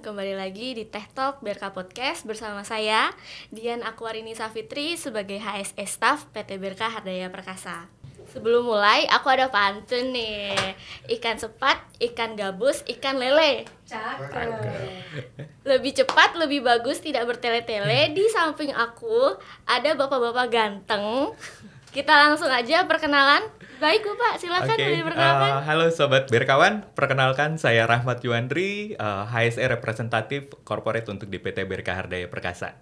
kembali lagi di Teh Talk BRK Podcast bersama saya Dian Akwarini Safitri sebagai HSE Staff PT BRK Hardaya Perkasa. Sebelum mulai, aku ada pantun nih. Ikan sepat, ikan gabus, ikan lele. Cakep. Lebih cepat, lebih bagus, tidak bertele-tele. Hmm. Di samping aku ada bapak-bapak ganteng. Kita langsung aja perkenalan Baik Bapak, silakan okay. boleh perkenalkan. Uh, halo Sobat Berkawan, perkenalkan saya Rahmat Yuandri, uh, eh, HSE representatif corporate untuk DPT Berkah Hardaya Perkasa.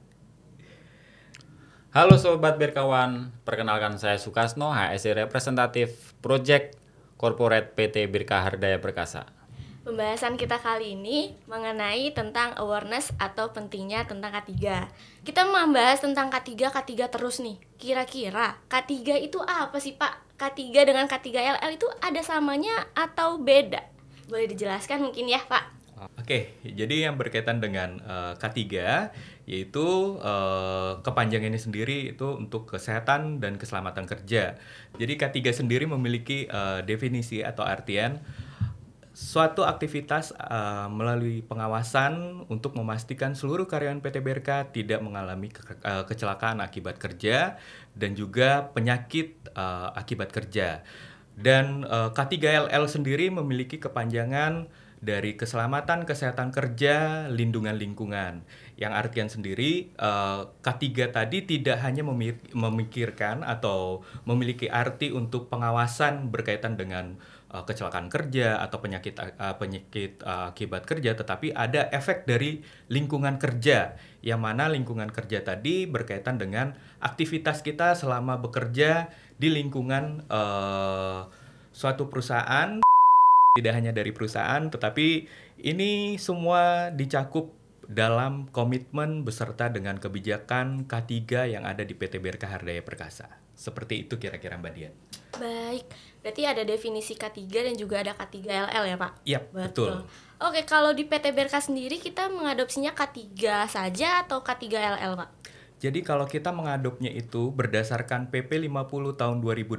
Halo Sobat Berkawan, perkenalkan saya Sukasno, HSE representatif Project Corporate PT Berkah Hardaya Perkasa. Pembahasan kita kali ini mengenai tentang awareness atau pentingnya tentang K3. Kita membahas tentang K3, K3 terus nih. Kira-kira K3 itu apa sih Pak? K3 dengan K3LL itu ada samanya atau beda? Boleh dijelaskan mungkin ya, Pak? Oke, jadi yang berkaitan dengan uh, eh, K3 yaitu uh, ini sendiri itu untuk kesehatan dan keselamatan kerja. Jadi K3 sendiri memiliki uh, definisi atau artian suatu aktivitas uh, melalui pengawasan untuk memastikan seluruh karyawan PT BRK tidak mengalami ke kecelakaan akibat kerja dan juga penyakit uh, akibat kerja. Dan uh, eh, K3LL sendiri memiliki kepanjangan dari keselamatan kesehatan kerja, lindungan lingkungan. Yang artian sendiri uh, eh, K3 tadi tidak hanya memikirkan atau memiliki arti untuk pengawasan berkaitan dengan uh, kecelakaan kerja atau penyakit uh, penyakit uh, akibat kerja, tetapi ada efek dari lingkungan kerja yang mana lingkungan kerja tadi berkaitan dengan aktivitas kita selama bekerja di lingkungan uh, suatu perusahaan tidak hanya dari perusahaan tetapi ini semua dicakup dalam komitmen beserta dengan kebijakan K3 yang ada di PT BRK Hardaya Perkasa. Seperti itu kira-kira Mbak Dian. Baik, Berarti ada definisi K3 dan juga ada K3LL ya Pak? Iya, yep, betul. betul. Oke, kalau di PT Berka sendiri kita mengadopsinya K3 saja atau K3LL Pak? Jadi kalau kita mengadopnya itu berdasarkan PP 50 tahun 2012,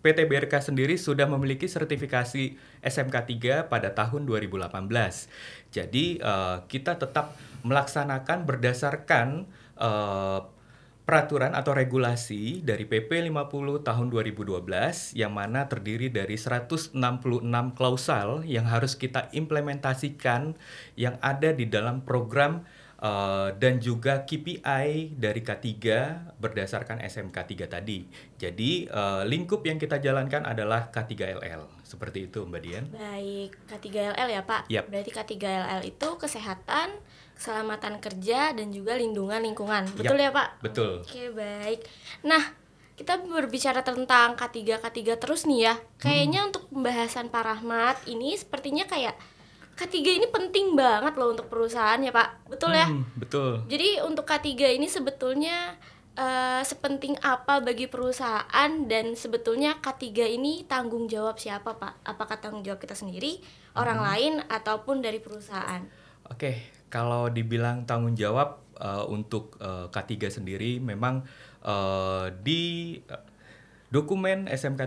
PT BRK sendiri sudah memiliki sertifikasi SMK 3 pada tahun 2018. Jadi uh, kita tetap melaksanakan berdasarkan uh, peraturan atau regulasi dari PP 50 tahun 2012 yang mana terdiri dari 166 klausal yang harus kita implementasikan yang ada di dalam program uh, dan juga KPI dari K3 berdasarkan SMK 3 tadi. Jadi uh, lingkup yang kita jalankan adalah K3LL. Seperti itu Mbak Dian. Baik, K3LL ya Pak. Yep. Berarti K3LL itu kesehatan keselamatan kerja dan juga lindungan lingkungan. Iya, betul ya, Pak? Betul. Oke, baik. Nah, kita berbicara tentang K3 K3 terus nih ya. Hmm. Kayaknya hmm. untuk pembahasan Pak Rahmat ini sepertinya kayak K3 ini penting banget loh untuk perusahaan ya Pak. Betul ya? Hmm, betul. Jadi untuk K3 ini sebetulnya uh, sepenting apa bagi perusahaan dan sebetulnya K3 ini tanggung jawab siapa Pak? Apakah tanggung jawab kita sendiri, hmm. orang lain ataupun dari perusahaan? Oke, okay. Kalau dibilang tanggung jawab uh, untuk uh, eh, K3 sendiri memang uh, di Dokumen SMK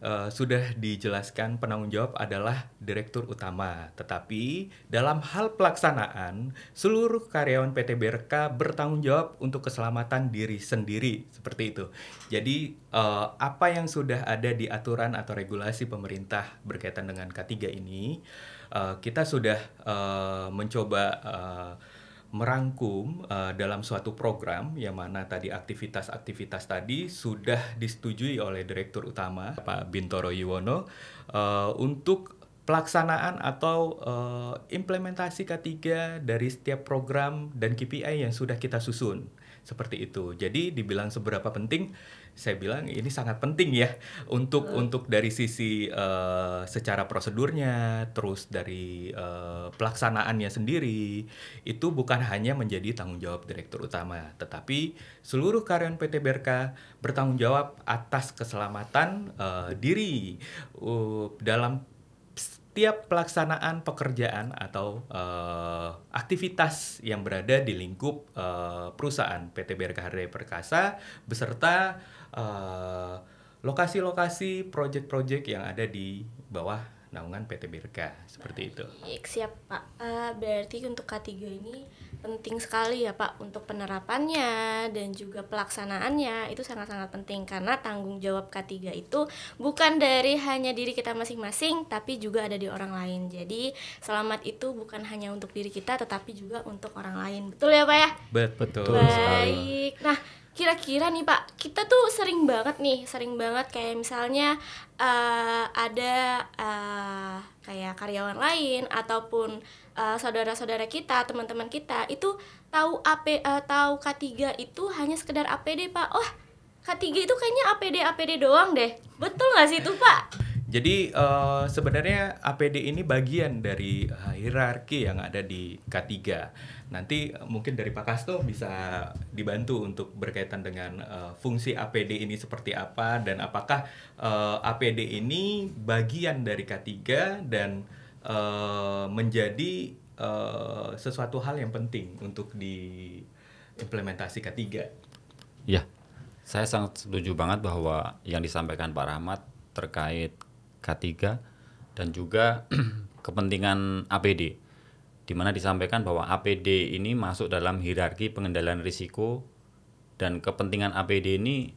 3 uh, sudah dijelaskan penanggung jawab adalah direktur utama, tetapi dalam hal pelaksanaan seluruh karyawan PT BRK bertanggung jawab untuk keselamatan diri sendiri seperti itu. Jadi uh, apa yang sudah ada di aturan atau regulasi pemerintah berkaitan dengan K3 ini Eh, kita sudah uh, mencoba uh, merangkum uh, dalam suatu program yang mana tadi aktivitas-aktivitas tadi sudah disetujui oleh Direktur Utama Pak Bintoro Yuwono uh, untuk pelaksanaan atau uh, implementasi K3 dari setiap program dan KPI yang sudah kita susun seperti itu. Jadi dibilang seberapa penting saya bilang ini sangat penting ya untuk uh. untuk dari sisi uh, secara prosedurnya terus dari uh, pelaksanaannya sendiri itu bukan hanya menjadi tanggung jawab direktur utama tetapi seluruh karyawan PT Berkah bertanggung jawab atas keselamatan uh, diri uh, dalam setiap pelaksanaan pekerjaan atau uh, aktivitas yang berada di lingkup uh, perusahaan PT BRK Hardaya Perkasa beserta Eh, lokasi-lokasi uh, proyek-proyek yang ada di bawah naungan PT Birka seperti Baik, itu. Siap Pak. Uh, berarti untuk K3 ini penting sekali ya Pak untuk penerapannya dan juga pelaksanaannya itu sangat-sangat penting karena tanggung jawab K3 itu bukan dari hanya diri kita masing-masing tapi juga ada di orang lain. Jadi selamat itu bukan hanya untuk diri kita tetapi juga untuk orang lain. Betul ya Pak ya? Betul. Betul. Baik. Nah, kira-kira nih Pak, kita tuh sering banget nih, sering banget kayak misalnya uh, ada uh, kayak karyawan lain ataupun uh, saudara-saudara kita, teman-teman kita itu tahu AP uh, tahu K3 itu hanya sekedar APD Pak. Oh, K3 itu kayaknya APD APD doang deh. Betul nggak sih itu Pak? Jadi uh, sebenarnya APD ini bagian dari eh, hierarki yang ada di K3. Nanti eh, mungkin dari Pak Kasto bisa dibantu untuk berkaitan dengan uh, fungsi APD ini seperti apa dan apakah uh, APD ini bagian dari K3 dan uh, menjadi uh, sesuatu hal yang penting untuk diimplementasi K3. Ya. Saya sangat setuju banget bahwa yang disampaikan Pak Rahmat terkait K3 dan juga kepentingan APD di mana disampaikan bahwa APD ini masuk dalam hierarki pengendalian risiko dan kepentingan APD ini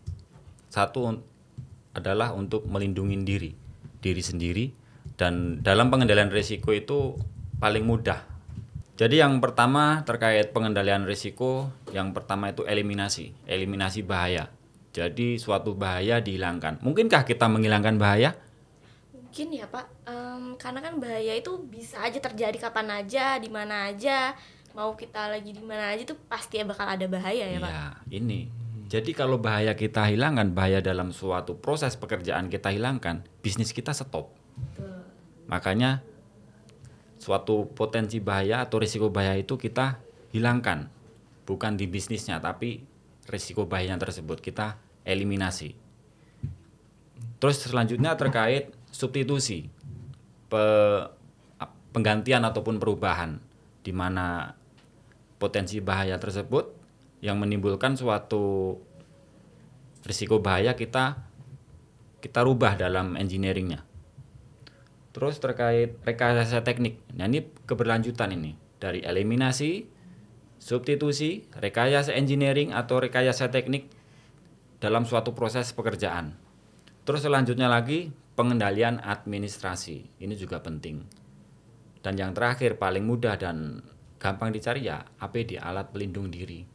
satu adalah untuk melindungi diri diri sendiri dan dalam pengendalian risiko itu paling mudah. Jadi yang pertama terkait pengendalian risiko, yang pertama itu eliminasi, eliminasi bahaya. Jadi suatu bahaya dihilangkan. Mungkinkah kita menghilangkan bahaya? mungkin ya pak um, karena kan bahaya itu bisa aja terjadi kapan aja di mana aja mau kita lagi di mana aja tuh pasti ya bakal ada bahaya ya, pak ya ini jadi kalau bahaya kita hilangkan bahaya dalam suatu proses pekerjaan kita hilangkan bisnis kita stop Betul. makanya suatu potensi bahaya atau risiko bahaya itu kita hilangkan bukan di bisnisnya tapi risiko bahaya tersebut kita eliminasi terus selanjutnya terkait substitusi pe, penggantian ataupun perubahan di mana potensi bahaya tersebut yang menimbulkan suatu risiko bahaya kita kita rubah dalam engineeringnya. Terus terkait rekayasa teknik, nah ini keberlanjutan ini dari eliminasi, substitusi, rekayasa engineering atau rekayasa teknik dalam suatu proses pekerjaan. Terus selanjutnya lagi pengendalian administrasi ini juga penting dan yang terakhir paling mudah dan gampang dicari ya APD alat pelindung diri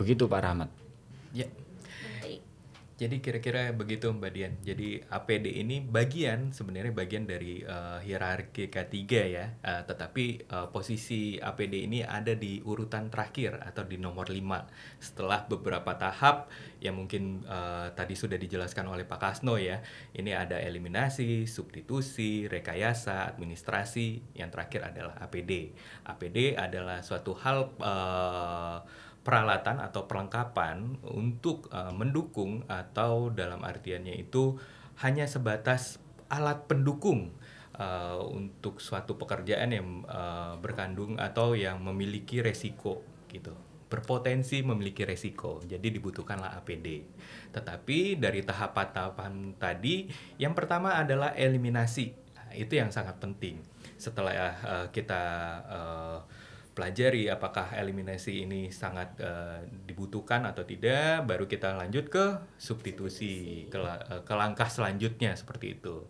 begitu Pak Rahmat ya jadi kira-kira begitu Mbak Dian. Jadi APD ini bagian sebenarnya bagian dari uh, hierarki K3 ya. Uh, tetapi uh, posisi APD ini ada di urutan terakhir atau di nomor 5 setelah beberapa tahap yang mungkin uh, tadi sudah dijelaskan oleh Pak Kasno ya. Ini ada eliminasi, substitusi, rekayasa, administrasi, yang terakhir adalah APD. APD adalah suatu hal uh, peralatan atau perlengkapan untuk uh, mendukung atau dalam artiannya itu hanya sebatas alat pendukung uh, untuk suatu pekerjaan yang uh, berkandung atau yang memiliki resiko gitu berpotensi memiliki resiko, jadi dibutuhkanlah APD. Tetapi dari tahapan-tahapan tadi, yang pertama adalah eliminasi, nah, itu yang sangat penting. Setelah uh, kita uh, pelajari apakah eliminasi ini sangat uh, dibutuhkan atau tidak baru kita lanjut ke substitusi ke, uh, ke langkah selanjutnya seperti itu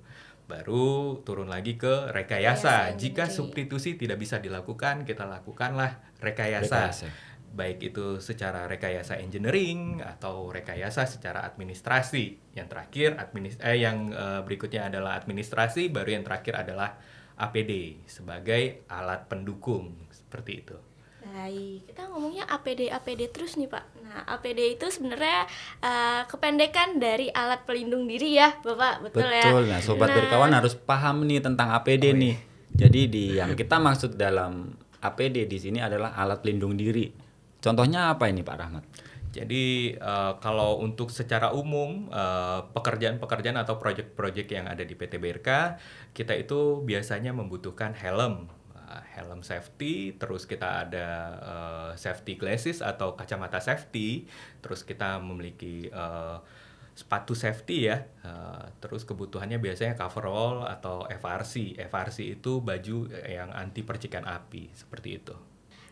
baru turun lagi ke rekayasa, iya, jika iya. substitusi tidak bisa dilakukan kita lakukanlah rekayasa, rekayasa baik itu secara rekayasa engineering atau rekayasa secara administrasi. Yang terakhir administ eh yang uh, berikutnya adalah administrasi, baru yang terakhir adalah APD sebagai alat pendukung seperti itu baik kita ngomongnya APD APD terus nih pak nah APD itu sebenarnya uh, kependekan dari alat pelindung diri ya bapak betul, betul ya betul nah sobat nah, berkawan harus paham nih tentang APD oh, iya. nih iya. jadi di yang kita maksud dalam APD di sini adalah alat pelindung diri contohnya apa ini pak Rahmat jadi uh, kalau untuk secara umum eh, pekerjaan-pekerjaan uh, atau proyek-proyek yang ada di PT BRK, kita itu biasanya membutuhkan helm helm safety, terus kita ada uh, safety glasses atau kacamata safety, terus kita memiliki uh, sepatu safety ya, uh, terus kebutuhannya biasanya coverall atau FRC. FRC itu baju yang anti percikan api seperti itu.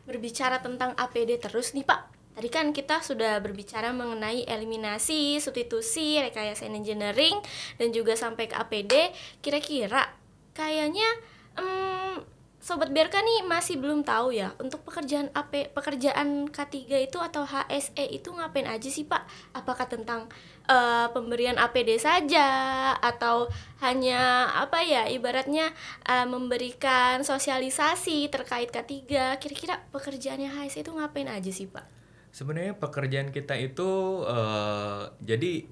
Berbicara tentang APD terus nih Pak, Tadi kan kita sudah berbicara mengenai eliminasi, substitusi, rekayasa engineering, dan juga sampai ke APD. Kira-kira kayaknya hmm, Sobat Berka nih masih belum tahu ya untuk pekerjaan AP pekerjaan K3 itu atau HSE itu ngapain aja sih Pak? Apakah tentang uh, pemberian APD saja atau hanya apa ya ibaratnya uh, memberikan sosialisasi terkait K3? Kira-kira pekerjaannya HSE itu ngapain aja sih Pak? Sebenarnya pekerjaan kita itu uh, jadi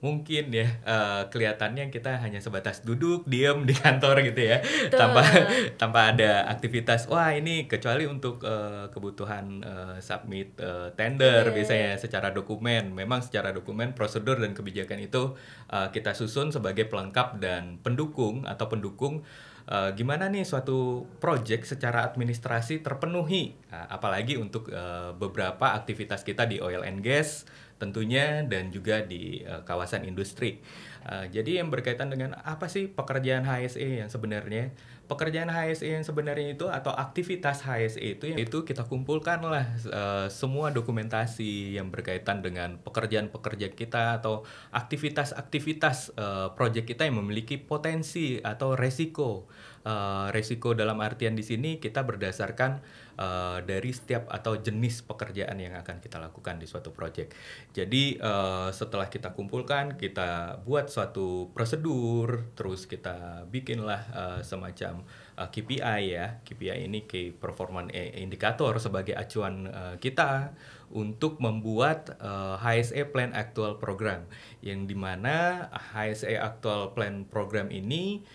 mungkin ya uh, kelihatannya kita hanya sebatas duduk diam di kantor gitu ya Betul. tanpa tanpa ada aktivitas wah ini kecuali untuk uh, kebutuhan uh, submit uh, tender yeah. biasanya ya, secara dokumen memang secara dokumen prosedur dan kebijakan itu uh, kita susun sebagai pelengkap dan pendukung atau pendukung uh, gimana nih suatu project secara administrasi terpenuhi nah, apalagi untuk uh, beberapa aktivitas kita di oil and gas tentunya dan juga di uh, kawasan industri. Uh, jadi yang berkaitan dengan apa sih pekerjaan HSE yang sebenarnya? Pekerjaan HSE yang sebenarnya itu atau aktivitas HSE itu yang itu kita kumpulkanlah uh, eh, semua dokumentasi yang berkaitan dengan pekerjaan-pekerjaan kita atau aktivitas-aktivitas uh, proyek kita yang memiliki potensi atau resiko. Uh, resiko dalam artian di sini kita berdasarkan uh, dari setiap atau jenis pekerjaan yang akan kita lakukan di suatu proyek. Jadi uh, setelah kita kumpulkan, kita buat suatu prosedur, terus kita bikinlah uh, semacam uh, KPI ya. KPI ini key performance indicator sebagai acuan uh, kita untuk membuat uh, HSE Plan Actual Program yang dimana HSE Actual Plan Program ini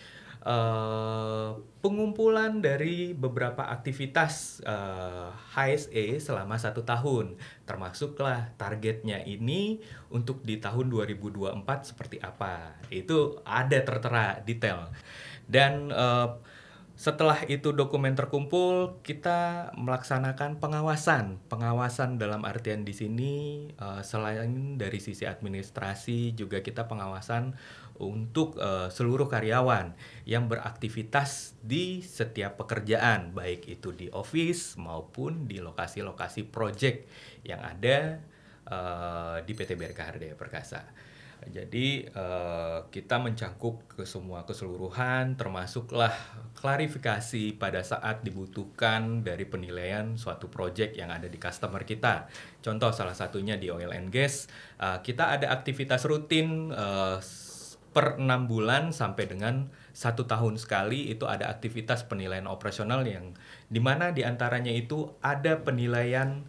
uh, pengumpulan dari beberapa aktivitas uh, eh, HSE selama satu tahun. Termasuklah targetnya ini untuk di tahun 2024 seperti apa. Itu ada tertera detail. Dan uh, setelah itu dokumen terkumpul, kita melaksanakan pengawasan. Pengawasan dalam artian di sini selain dari sisi administrasi juga kita pengawasan untuk uh, seluruh karyawan yang beraktivitas di setiap pekerjaan, baik itu di office maupun di lokasi-lokasi proyek yang ada uh, di PT BRK Hardaya Perkasa. Jadi uh, kita mencakup ke semua keseluruhan, termasuklah klarifikasi pada saat dibutuhkan dari penilaian suatu proyek yang ada di customer kita. Contoh salah satunya di oil and gas, uh, kita ada aktivitas rutin uh, per enam bulan sampai dengan satu tahun sekali itu ada aktivitas penilaian operasional yang dimana diantaranya itu ada penilaian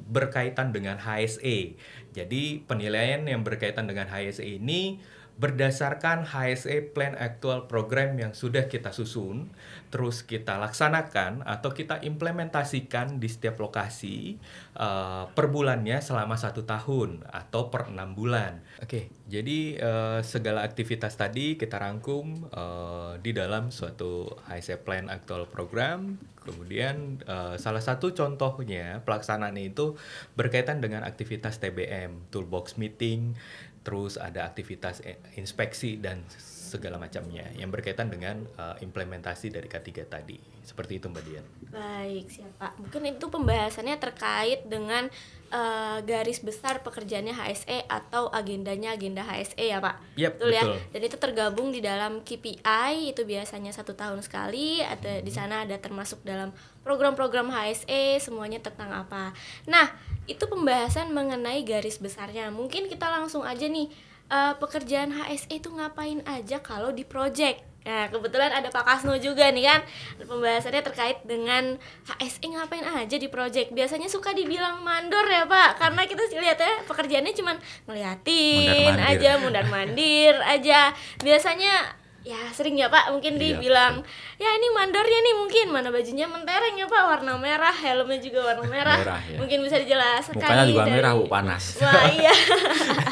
berkaitan dengan HSE. Jadi penilaian yang berkaitan dengan HSE ini berdasarkan HSE Plan Actual Program yang sudah kita susun, terus kita laksanakan atau kita implementasikan di setiap lokasi uh, per bulannya selama satu tahun atau per enam bulan. Oke, okay, jadi uh, segala aktivitas tadi kita rangkum uh, di dalam suatu HSE Plan Actual Program. Kemudian uh, salah satu contohnya pelaksanaan itu berkaitan dengan aktivitas TBM, toolbox meeting, terus ada aktivitas eh, inspeksi dan segala macamnya yang berkaitan dengan uh, implementasi dari K3 tadi. Seperti itu Mbak Dian. Baik, siapa? Mungkin itu pembahasannya terkait dengan uh, garis besar pekerjaannya HSE atau agendanya agenda HSE ya Pak. Yep, betul, betul ya. Dan itu tergabung di dalam KPI itu biasanya satu tahun sekali. atau hmm. di sana ada termasuk dalam program-program HSE semuanya tentang apa. Nah itu pembahasan mengenai garis besarnya. Mungkin kita langsung aja nih uh, pekerjaan HSE itu ngapain aja kalau di project. Nah, kebetulan ada Pak Kasno juga nih kan. Pembahasannya terkait dengan HSE ngapain aja di project. Biasanya suka dibilang mandor ya, Pak. Karena kita lihat ya pekerjaannya cuma ngeliatin mundar aja, mundar-mandir aja. Biasanya ya sering ya Pak mungkin iya, dibilang ya ini mandornya nih mungkin mana bajunya mentereng ya Pak warna merah helmnya juga warna merah, merah ya. mungkin bisa dijelaskan mukanya juga dari... merah bu panas wah iya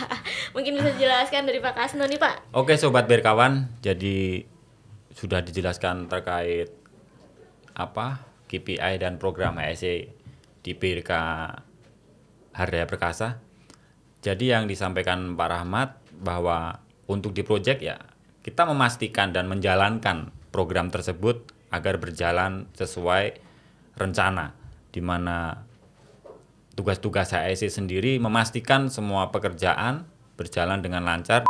Mungkin bisa dijelaskan dari Pak Kasno nih Pak. Oke Sobat Berkawan, jadi sudah dijelaskan terkait apa KPI dan program HSE di BRK Hardaya Perkasa. Jadi yang disampaikan Pak Rahmat bahwa untuk di proyek ya kita memastikan dan menjalankan program tersebut agar berjalan sesuai rencana di mana tugas-tugas HSE sendiri memastikan semua pekerjaan berjalan dengan lancar.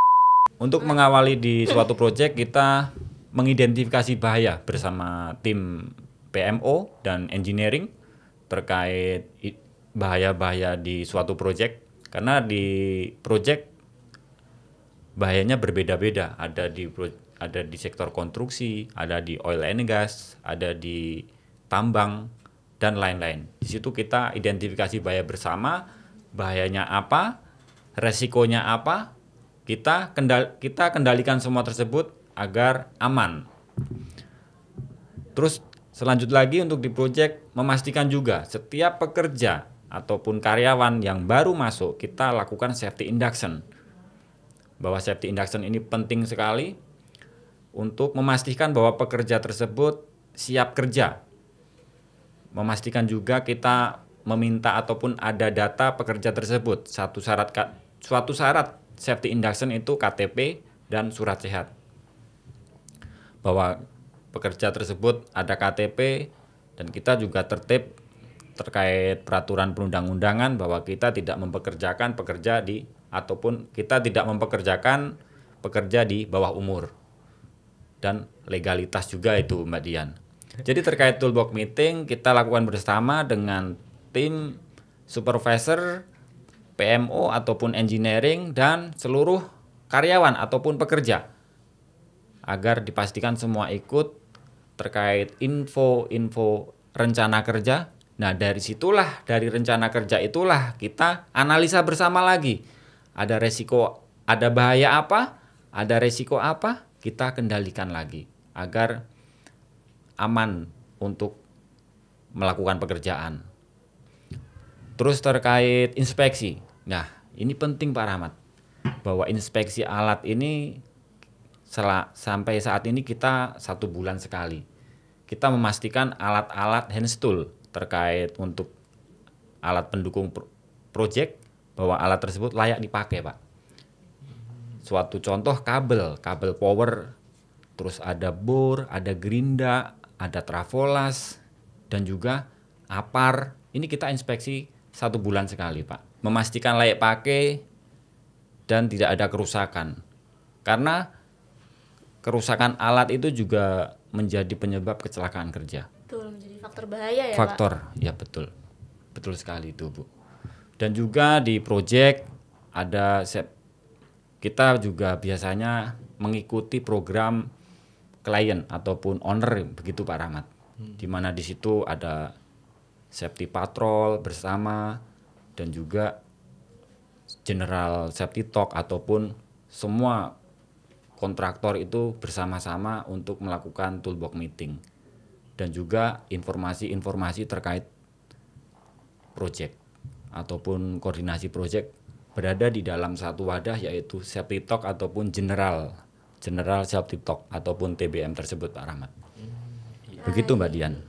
Untuk mengawali di suatu proyek kita mengidentifikasi bahaya bersama tim PMO dan engineering terkait bahaya-bahaya di suatu proyek karena di proyek bahayanya berbeda-beda ada di ada di sektor konstruksi ada di oil and gas ada di tambang dan lain-lain di situ kita identifikasi bahaya bersama bahayanya apa resikonya apa, kita kendal kita kendalikan semua tersebut agar aman. Terus selanjut lagi untuk di project memastikan juga setiap pekerja ataupun karyawan yang baru masuk kita lakukan safety induction. Bahwa safety induction ini penting sekali untuk memastikan bahwa pekerja tersebut siap kerja. Memastikan juga kita meminta ataupun ada data pekerja tersebut. Satu syarat Suatu syarat safety induction itu KTP dan surat sehat. Bahwa pekerja tersebut ada KTP dan kita juga tertib terkait peraturan perundang-undangan bahwa kita tidak mempekerjakan pekerja di ataupun kita tidak mempekerjakan pekerja di bawah umur dan legalitas juga itu Mbak Dian. Jadi terkait toolbox meeting kita lakukan bersama dengan tim supervisor PMO ataupun engineering dan seluruh karyawan ataupun pekerja agar dipastikan semua ikut terkait info-info rencana kerja. Nah, dari situlah dari rencana kerja itulah kita analisa bersama lagi. Ada resiko, ada bahaya apa? Ada resiko apa? Kita kendalikan lagi agar aman untuk melakukan pekerjaan. Terus terkait inspeksi, Nah, ini penting Pak Rahmat bahwa inspeksi alat ini sel- sampai saat ini kita satu bulan sekali. Kita memastikan alat-alat hand tool terkait untuk alat pendukung pro project bahwa alat tersebut layak dipakai, Pak. Suatu contoh kabel, kabel power, terus ada bor, ada gerinda, ada trafolas, dan juga apar. Ini kita inspeksi satu bulan sekali, Pak memastikan layak pakai dan tidak ada kerusakan. Karena kerusakan alat itu juga menjadi penyebab kecelakaan kerja. Betul, menjadi faktor bahaya ya, Faktor, Pak? ya betul. Betul sekali itu, Bu. Dan juga di proyek ada kita juga biasanya mengikuti program klien ataupun owner begitu Pak Rahmat. Hmm. Di mana di situ ada safety patrol bersama dan juga general safety talk ataupun semua kontraktor itu bersama-sama untuk melakukan toolbox meeting dan juga informasi-informasi terkait project ataupun koordinasi project berada di dalam satu wadah yaitu safety talk ataupun general general safety talk ataupun TBM tersebut Pak Rahmat. Hmm. Begitu Mbak Dian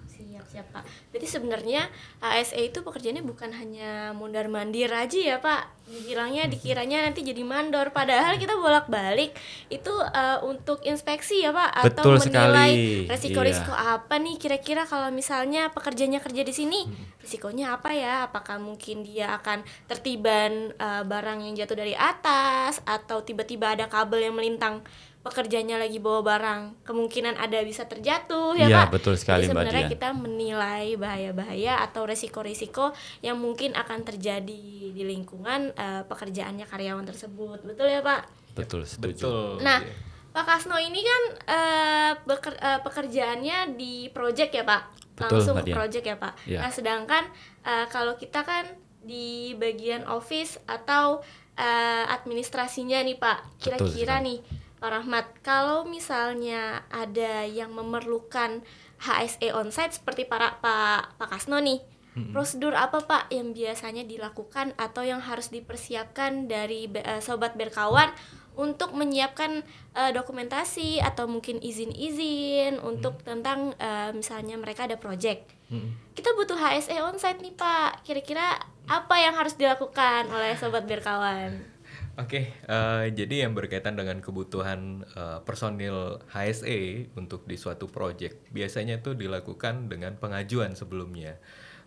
ya Pak. Jadi sebenarnya ASE itu pekerjaannya bukan hanya mundar mandir aja ya Pak. Dikiranya mhm. dikiranya nanti jadi mandor. Padahal mhm. kita bolak balik itu uh, untuk inspeksi ya Pak atau Betul menilai sekali. resiko risiko iya. apa nih kira-kira kalau misalnya pekerjanya kerja di sini mhm. risikonya apa ya? Apakah mungkin dia akan tertiban uh, barang yang jatuh dari atas atau tiba-tiba ada kabel yang melintang pekerjanya lagi bawa barang kemungkinan ada bisa terjatuh ya, ya pak. betul sekali Jadi sebenarnya kita menilai bahaya-bahaya atau resiko-resiko yang mungkin akan terjadi di lingkungan uh, pekerjaannya karyawan tersebut betul ya pak. Betul setuju. Betul. Nah. Pak Kasno ini kan uh, beker, uh, pekerjaannya di proyek ya Pak, Betul, langsung ke project ya Pak. Ya. Nah sedangkan uh, kalau kita kan di bagian office atau uh, administrasinya nih Pak, kira-kira nih Pak Rahmat, kalau misalnya ada yang memerlukan HSE onsite seperti para Pak Pak Kasno nih, hmm. prosedur apa Pak yang biasanya dilakukan atau yang harus dipersiapkan dari uh, sobat berkawan untuk menyiapkan uh, dokumentasi atau mungkin izin-izin untuk tentang uh, misalnya mereka ada project. Hmm. Kita butuh HSE onsite nih Pak. Kira-kira apa yang harus dilakukan oleh sobat berkawan? Oke, okay, uh, eh, jadi yang berkaitan dengan kebutuhan uh, personil HSE untuk di suatu proyek biasanya itu dilakukan dengan pengajuan sebelumnya.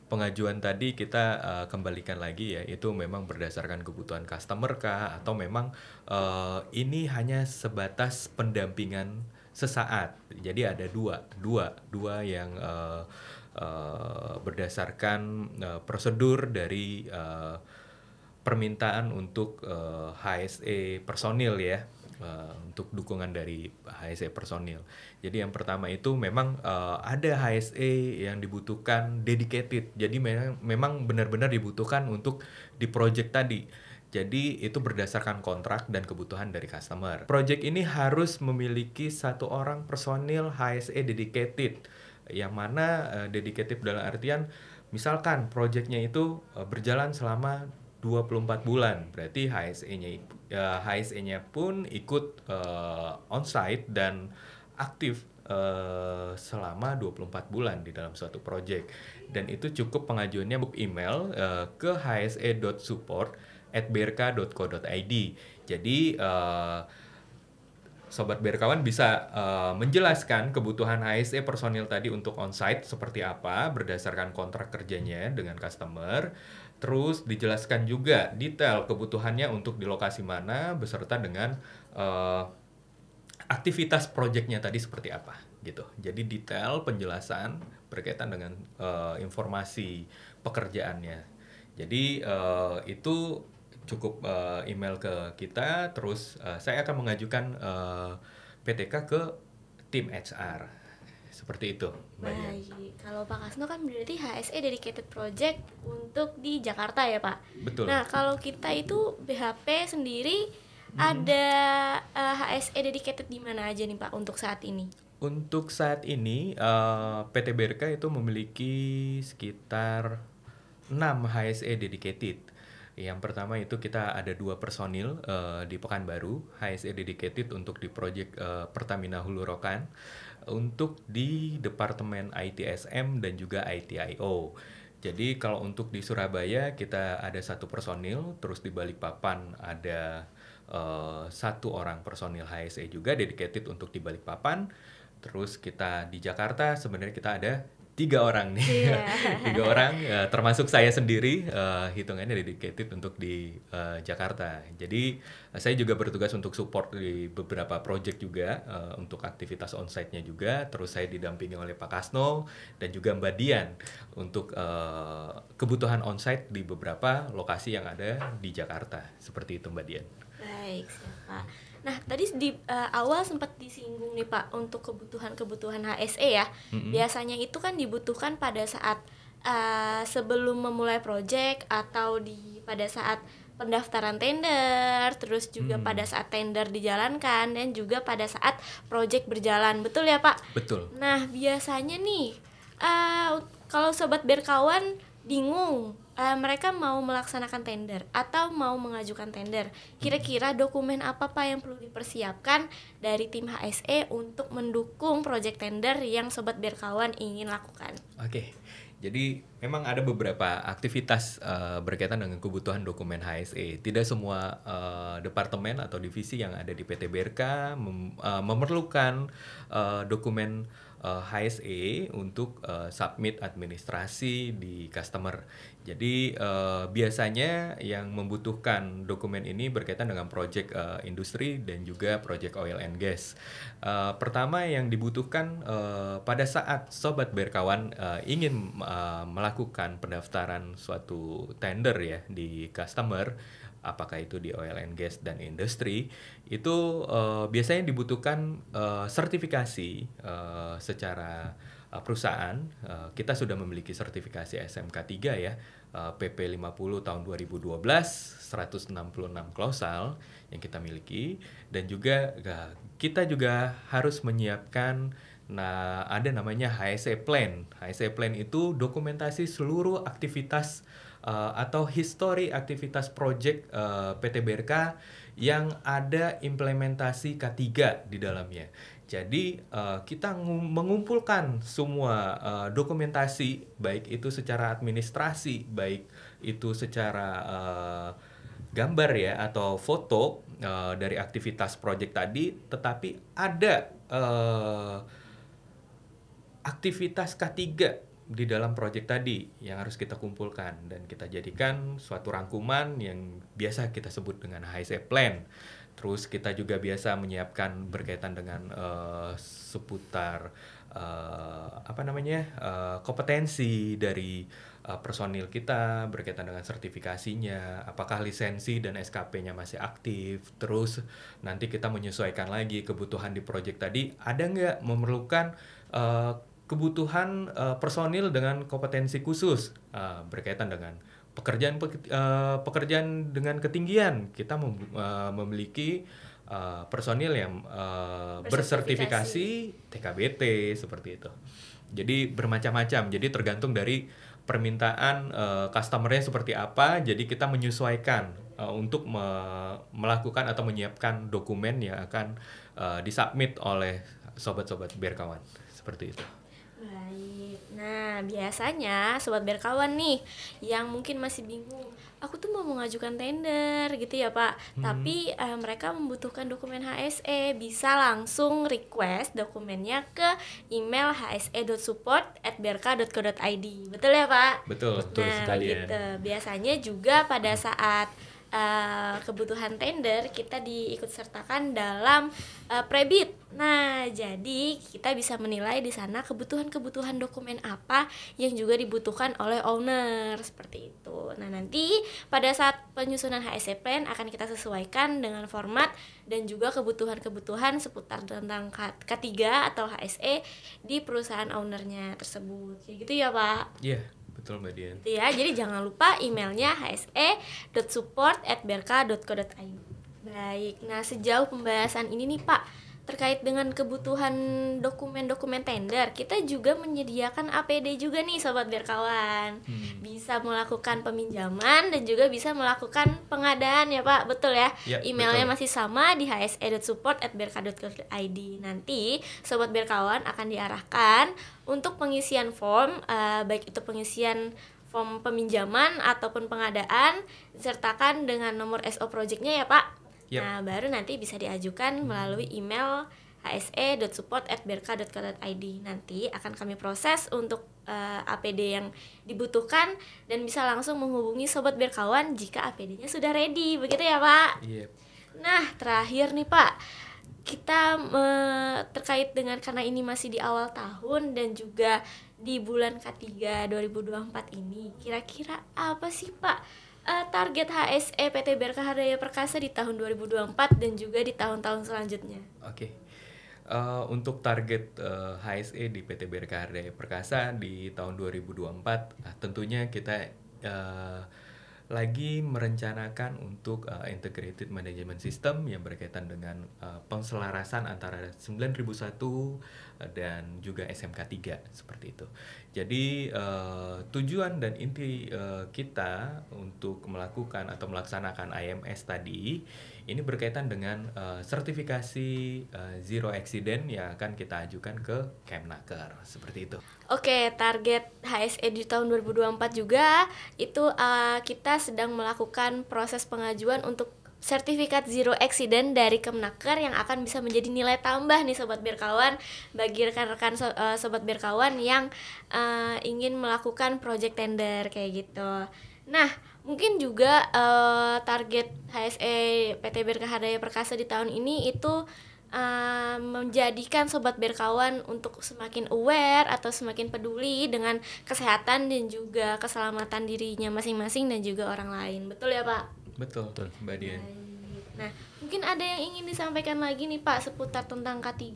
Pengajuan tadi kita uh, kembalikan lagi ya, itu memang berdasarkan kebutuhan customer kah atau memang uh, ini hanya sebatas pendampingan sesaat. Jadi ada dua, dua, dua yang uh, uh, berdasarkan uh, prosedur dari uh, permintaan untuk uh, eh, HSE personil ya uh, untuk dukungan dari HSE personil. Jadi yang pertama itu memang uh, ada HSE yang dibutuhkan dedicated. Jadi memang memang benar-benar dibutuhkan untuk di project tadi. Jadi itu berdasarkan kontrak dan kebutuhan dari customer. Project ini harus memiliki satu orang personil HSE dedicated yang mana uh, dedicated dalam artian misalkan projectnya itu berjalan selama 24 bulan. Berarti HSE-nya uh, eh, HSE-nya pun ikut uh, onsite dan aktif uh, selama 24 bulan di dalam suatu proyek. Dan itu cukup pengajuannya email uh, ke hse.support@brk.co.id. Jadi uh, Sobat Berkawan bisa uh, menjelaskan kebutuhan HSE personil tadi untuk onsite seperti apa berdasarkan kontrak kerjanya dengan customer Terus dijelaskan juga detail kebutuhannya untuk di lokasi mana beserta dengan uh, aktivitas proyeknya tadi seperti apa gitu. Jadi detail penjelasan berkaitan dengan uh, informasi pekerjaannya. Jadi uh, itu cukup uh, email ke kita terus uh, saya akan mengajukan uh, PTK ke tim HR seperti itu baik kalau Pak Kasno kan berarti HSE dedicated project untuk di Jakarta ya Pak betul nah kalau kita itu BHP sendiri hmm. ada uh, eh, HSE dedicated di mana aja nih Pak untuk saat ini untuk saat ini uh, eh, PT BRK itu memiliki sekitar 6 HSE dedicated. Yang pertama itu kita ada dua personil uh, di Pekanbaru, HSE dedicated untuk di proyek uh, Pertamina Hulu Rokan untuk di Departemen ITSM dan juga ITIO. Jadi kalau untuk di Surabaya kita ada satu personil, terus di Balikpapan ada uh, satu orang personil HSE juga dedicated untuk di Balikpapan. Terus kita di Jakarta sebenarnya kita ada tiga orang nih, yeah. tiga orang uh, termasuk saya sendiri uh, hitungannya dedicated untuk di uh, Jakarta. Jadi uh, saya juga bertugas untuk support di beberapa project juga uh, untuk aktivitas onsite-nya juga. Terus saya didampingi oleh Pak Kasno dan juga Mbak Dian untuk uh, kebutuhan onsite di beberapa lokasi yang ada di Jakarta. Seperti itu Mbak Dian. Baik, Nah, tadi di uh, awal sempat disinggung nih Pak untuk kebutuhan-kebutuhan HSE ya. Mm-hmm. Biasanya itu kan dibutuhkan pada saat uh, sebelum memulai proyek atau di pada saat pendaftaran tender, terus juga mm. pada saat tender dijalankan dan juga pada saat proyek berjalan. Betul ya, Pak? Betul. Nah, biasanya nih uh, kalau sobat berkawan bingung uh, mereka mau melaksanakan tender atau mau mengajukan tender. Kira-kira dokumen apa pak yang perlu dipersiapkan dari tim HSE untuk mendukung proyek tender yang sobat berkawan ingin lakukan? Oke. Jadi memang ada beberapa aktivitas uh, berkaitan dengan kebutuhan dokumen HSE. Tidak semua uh, departemen atau divisi yang ada di PT BRK mem, uh, memerlukan uh, dokumen HSE untuk uh, submit administrasi di customer. Jadi uh, biasanya yang membutuhkan dokumen ini berkaitan dengan proyek uh, eh, industri dan juga proyek oil and gas. Uh, pertama yang dibutuhkan uh, pada saat sobat berkawan uh, ingin uh, melakukan pendaftaran suatu tender ya di customer, apakah itu di oil and gas dan industri, itu uh, biasanya dibutuhkan uh, sertifikasi uh, secara Eh, perusahaan eh, kita sudah memiliki sertifikasi SMK 3 ya uh, PP 50 tahun 2012 166 klausal yang kita miliki dan juga eh, kita juga harus menyiapkan nah ada namanya HSE plan. HSE plan itu dokumentasi seluruh aktivitas uh, atau histori aktivitas proyek uh, PT BRK yang ada implementasi K3 di dalamnya. Jadi uh, kita mengumpulkan semua uh, dokumentasi baik itu secara administrasi, baik itu secara uh, gambar ya atau foto uh, dari aktivitas proyek tadi, tetapi ada uh, aktivitas K3 di dalam proyek tadi yang harus kita kumpulkan dan kita jadikan suatu rangkuman yang biasa kita sebut dengan HSE plan Terus kita juga biasa menyiapkan berkaitan dengan uh, seputar uh, apa namanya uh, kompetensi dari uh, personil kita berkaitan dengan sertifikasinya, apakah lisensi dan SKP-nya masih aktif. Terus nanti kita menyesuaikan lagi kebutuhan di proyek tadi ada nggak memerlukan uh, kebutuhan uh, personil dengan kompetensi khusus uh, berkaitan dengan pekerjaan eh, pekerjaan dengan ketinggian kita eh, memiliki eh, personil yang bersertifikasi TKBT seperti itu. Jadi bermacam-macam. Jadi tergantung dari permintaan customernya seperti apa. Jadi kita menyesuaikan untuk melakukan atau menyiapkan dokumen yang akan disubmit oleh sobat-sobat kawan seperti itu. Nah, biasanya sobat berkawan nih yang mungkin masih bingung, aku tuh mau mengajukan tender gitu ya, Pak. Hmm. Tapi uh, mereka membutuhkan dokumen HSE, bisa langsung request dokumennya ke email hse.support@brk.co.id. Betul ya, Pak? Betul, betul nah, sekali gitu. Biasanya juga pada saat uh, kebutuhan tender kita diikut sertakan dalam uh, prebid. Nah, jadi kita bisa menilai di sana kebutuhan-kebutuhan dokumen apa yang juga dibutuhkan oleh owner seperti itu. Nah, nanti pada saat penyusunan HSE plan akan kita sesuaikan dengan format dan juga kebutuhan-kebutuhan seputar tentang K3 atau HSE di perusahaan ownernya tersebut. Kayak gitu ya, Pak. Iya. Yeah. Betul Mbak Dian. Iya, jadi jangan lupa emailnya hse.support@berka.co.id. Baik, nah sejauh pembahasan ini nih Pak, terkait dengan kebutuhan dokumen-dokumen tender, kita juga menyediakan APD juga nih sobat berkawan. Hmm. Bisa melakukan peminjaman dan juga bisa melakukan pengadaan ya Pak, betul ya? ya Emailnya betul. masih sama di hse.support@berka.gov.id. Nanti sobat berkawan akan diarahkan untuk pengisian form, uh, baik itu pengisian form peminjaman ataupun pengadaan, sertakan dengan nomor SO projectnya ya Pak Yep. Nah, baru nanti bisa diajukan hmm. melalui email hse.support@berka.co.id. Nanti akan kami proses untuk uh, eh, APD yang dibutuhkan dan bisa langsung menghubungi sobat berkawan jika APD-nya sudah ready. Begitu ya, Pak? Yep. Nah, terakhir nih, Pak. Kita uh, terkait dengan karena ini masih di awal tahun dan juga di bulan K3 2024 ini, kira-kira apa sih, Pak? uh, target HSE PT Berkah Perkasa di tahun 2024 dan juga di tahun-tahun selanjutnya. Oke. Okay. Uh, eh, untuk target uh, eh, HSE di PT BRK Perkasa di tahun 2024 uh, tentunya kita uh, lagi merencanakan untuk uh, integrated management system yang berkaitan dengan uh, penselarasan antara 9001 dan juga SMK 3 seperti itu. Jadi uh, tujuan dan inti uh, kita untuk melakukan atau melaksanakan IMS tadi ini berkaitan dengan uh, sertifikasi uh, zero accident yang akan kita ajukan ke Kemnaker seperti itu. Oke, target HSE di tahun 2024 juga itu uh, kita sedang melakukan proses pengajuan untuk sertifikat zero accident dari Kemnaker yang akan bisa menjadi nilai tambah nih sobat berkawan bagi rekan-rekan so, uh, sobat berkawan yang uh, ingin melakukan project tender kayak gitu. Nah, mungkin juga uh, target HSE PT Berkahadaya Perkasa di tahun ini itu uh, menjadikan sobat berkawan untuk semakin aware atau semakin peduli dengan kesehatan dan juga keselamatan dirinya masing-masing dan juga orang lain. Betul ya, Pak? Betul, Betul. Mbak Dian. Nah, mungkin ada yang ingin disampaikan lagi nih Pak seputar tentang K3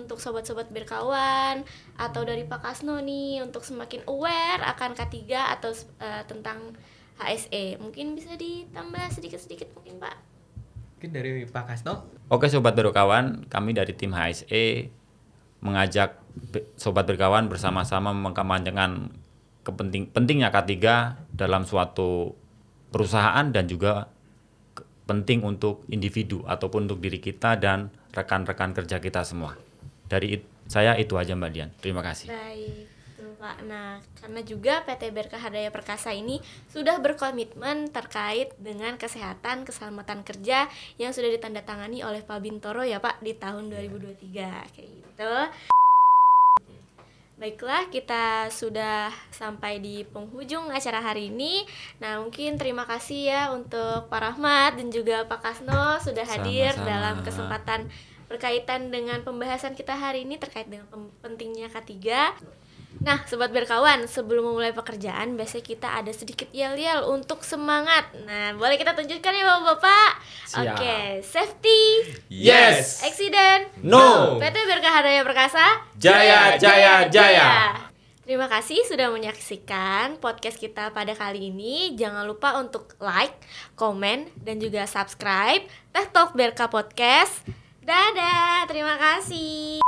untuk sobat-sobat berkawan atau dari Pak Kasno nih untuk semakin aware akan K3 atau uh, tentang HSE. Mungkin bisa ditambah sedikit-sedikit mungkin Pak. Mungkin dari Pak Kasno. Oke sobat berkawan, kami dari tim HSE mengajak sobat berkawan bersama-sama mengkampanyekan kepenting pentingnya K3 dalam suatu perusahaan dan juga penting untuk individu ataupun untuk diri kita dan rekan-rekan kerja kita semua. Dari it, saya itu aja Mbak Dian. Terima kasih. Baik. Pak. Nah, karena juga PT BRK Hadaya Perkasa ini sudah berkomitmen terkait dengan kesehatan keselamatan kerja yang sudah ditandatangani oleh Pak Bintoro ya Pak di tahun 2023 iya. kayak gitu. Baiklah, kita sudah sampai di penghujung acara hari ini. Nah, mungkin terima kasih ya untuk Pak Rahmat dan juga Pak Kasno sudah hadir Sama-sama. dalam kesempatan berkaitan dengan pembahasan kita hari ini terkait dengan pentingnya K3. Nah, sobat berkawan, sebelum memulai pekerjaan biasanya kita ada sedikit yel-yel untuk semangat. Nah, boleh kita tunjukkan ya Bapak-bapak? Oke, okay. safety. Yes. Accident. No. PT Berkah Perkasa. Jaya, jaya, jaya. Terima kasih sudah menyaksikan podcast kita pada kali ini. Jangan lupa untuk like, komen, dan juga subscribe Teh Talk Berkah Podcast. Dadah, terima kasih.